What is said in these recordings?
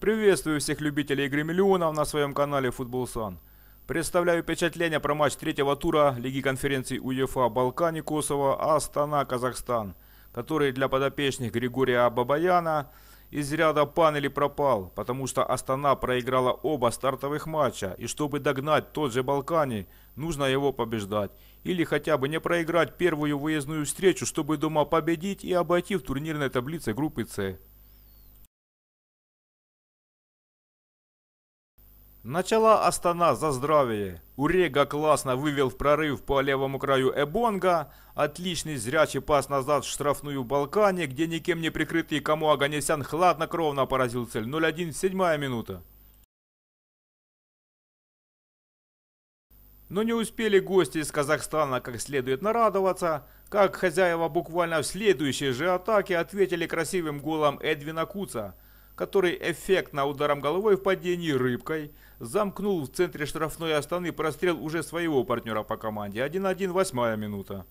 Приветствую всех любителей игры миллионов на своем канале Футбол Сан. Представляю впечатление про матч третьего тура Лиги конференций УЕФА Балкани Косово Астана Казахстан, который для подопечных Григория Абабаяна из ряда панели пропал, потому что Астана проиграла оба стартовых матча, и чтобы догнать тот же Балкани, нужно его побеждать. Или хотя бы не проиграть первую выездную встречу, чтобы дома победить и обойти в турнирной таблице группы С. Начала Астана за здравие. Урега классно вывел в прорыв по левому краю Эбонга. Отличный зрячий пас назад в штрафную Балкане, где никем не прикрытый кому Аганесян хладнокровно поразил цель. 0-1, седьмая минута. Но не успели гости из Казахстана как следует нарадоваться, как хозяева буквально в следующей же атаке ответили красивым голом Эдвина Куца – который эффектно ударом головой в падении рыбкой замкнул в центре штрафной Астаны прострел уже своего партнера по команде. 1-1, восьмая минута.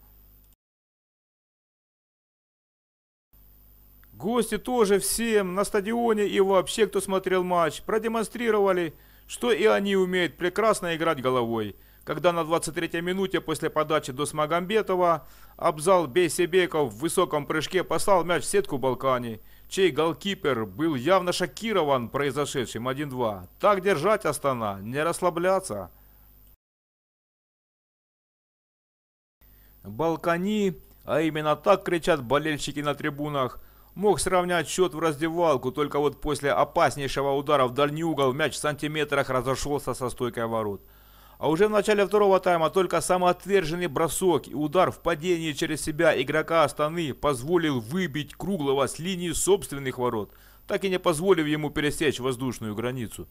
Гости тоже всем на стадионе и вообще, кто смотрел матч, продемонстрировали, что и они умеют прекрасно играть головой. Когда на 23-й минуте после подачи до Смагамбетова Абзал Бейсебеков в высоком прыжке послал мяч в сетку Балкани – чей голкипер был явно шокирован произошедшим 1-2. Так держать, Астана, не расслабляться. Балкани, а именно так кричат болельщики на трибунах, мог сравнять счет в раздевалку, только вот после опаснейшего удара в дальний угол мяч в сантиметрах разошелся со стойкой ворот. А уже в начале второго тайма только самоотверженный бросок и удар в падении через себя игрока Астаны позволил выбить Круглого с линии собственных ворот, так и не позволив ему пересечь воздушную границу.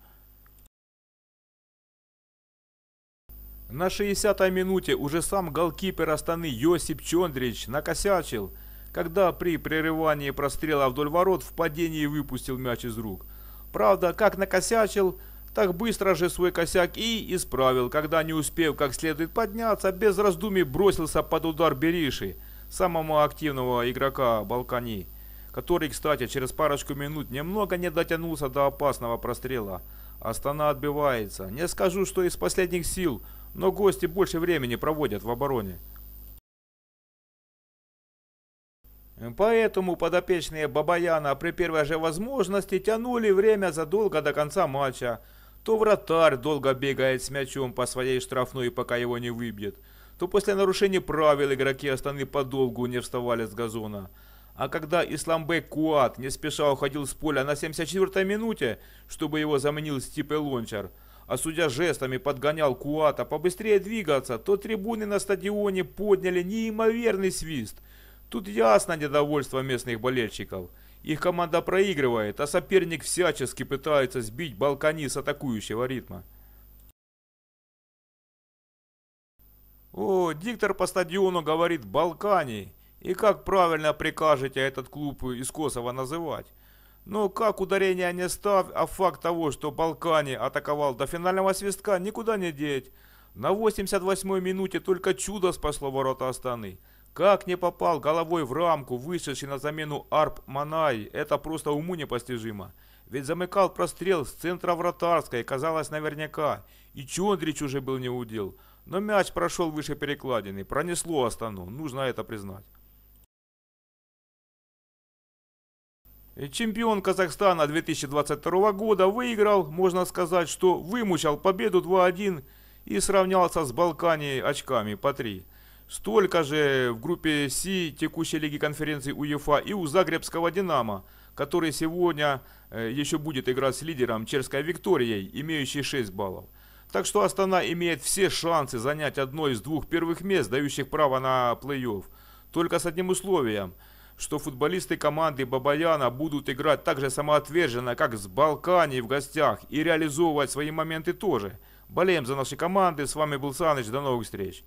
На 60-й минуте уже сам голкипер Астаны Йосип Чондрич накосячил, когда при прерывании прострела вдоль ворот в падении выпустил мяч из рук. Правда, как накосячил, так быстро же свой косяк и исправил, когда не успев как следует подняться, без раздумий бросился под удар Бериши, самого активного игрока Балкани, который, кстати, через парочку минут немного не дотянулся до опасного прострела. Астана отбивается. Не скажу, что из последних сил, но гости больше времени проводят в обороне. Поэтому подопечные Бабаяна при первой же возможности тянули время задолго до конца матча, то вратарь долго бегает с мячом по своей штрафной, пока его не выбьет, то после нарушения правил игроки Астаны подолгу не вставали с газона. А когда Исламбек Куат не спеша уходил с поля на 74-й минуте, чтобы его заменил Стипе Лончар, а судя жестами подгонял Куата побыстрее двигаться, то трибуны на стадионе подняли неимоверный свист. Тут ясно недовольство местных болельщиков – их команда проигрывает, а соперник всячески пытается сбить балкани с атакующего ритма. О, диктор по стадиону говорит «Балкани». И как правильно прикажете этот клуб из Косово называть? Но как ударение не став, а факт того, что Балкани атаковал до финального свистка, никуда не деть. На 88-й минуте только чудо спасло ворота Астаны. Как не попал головой в рамку, вышедший на замену Арп Манай, это просто уму непостижимо. Ведь замыкал прострел с центра вратарской, казалось наверняка. И Чондрич уже был не удел. Но мяч прошел выше перекладины, пронесло Астану, нужно это признать. Чемпион Казахстана 2022 года выиграл, можно сказать, что вымучал победу 2-1 и сравнялся с Балканией очками по 3. Столько же в группе С текущей лиги конференции УЕФА и у Загребского «Динамо», который сегодня э, еще будет играть с лидером Черской Викторией, имеющей 6 баллов. Так что Астана имеет все шансы занять одно из двух первых мест, дающих право на плей-офф. Только с одним условием, что футболисты команды Бабаяна будут играть так же самоотверженно, как с Балкани в гостях, и реализовывать свои моменты тоже. Болеем за наши команды. С вами был Саныч. До новых встреч.